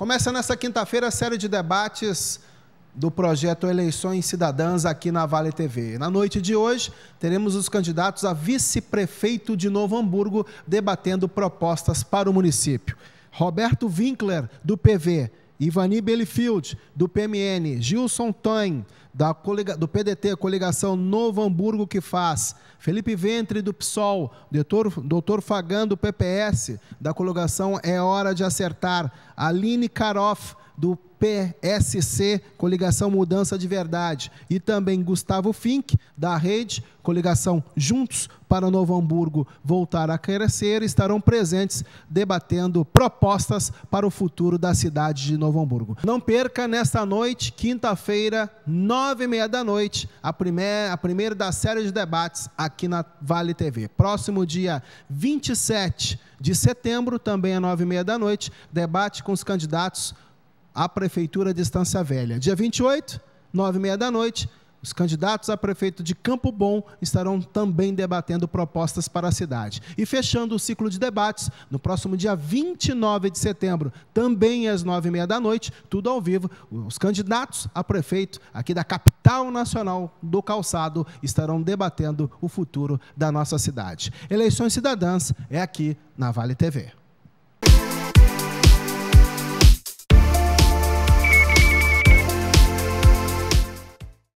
Começa nessa quinta-feira a série de debates do projeto Eleições Cidadãs aqui na Vale TV. Na noite de hoje, teremos os candidatos a vice-prefeito de Novo Hamburgo debatendo propostas para o município. Roberto Winkler, do PV, Ivani Belifield, do PMN, Gilson Tonhe, da, do PDT, a coligação Novo Hamburgo que faz, Felipe Ventre do PSOL, doutor, doutor Fagan do PPS, da coligação É Hora de Acertar, Aline Karoff, do PSC, Coligação Mudança de Verdade, e também Gustavo Fink, da Rede, Coligação Juntos para Novo Hamburgo Voltar a Crescer, estarão presentes debatendo propostas para o futuro da cidade de Novo Hamburgo. Não perca nesta noite, quinta-feira, nove e meia da noite, a primeira, a primeira da série de debates aqui na Vale TV. Próximo dia 27 de setembro, também às nove e meia da noite, debate com os candidatos à Prefeitura de Estância Velha. Dia 28, 9 e meia da noite, os candidatos a prefeito de Campo Bom estarão também debatendo propostas para a cidade. E fechando o ciclo de debates, no próximo dia 29 de setembro, também às 9 e meia da noite, tudo ao vivo, os candidatos a prefeito aqui da capital nacional do calçado estarão debatendo o futuro da nossa cidade. Eleições Cidadãs é aqui na Vale TV.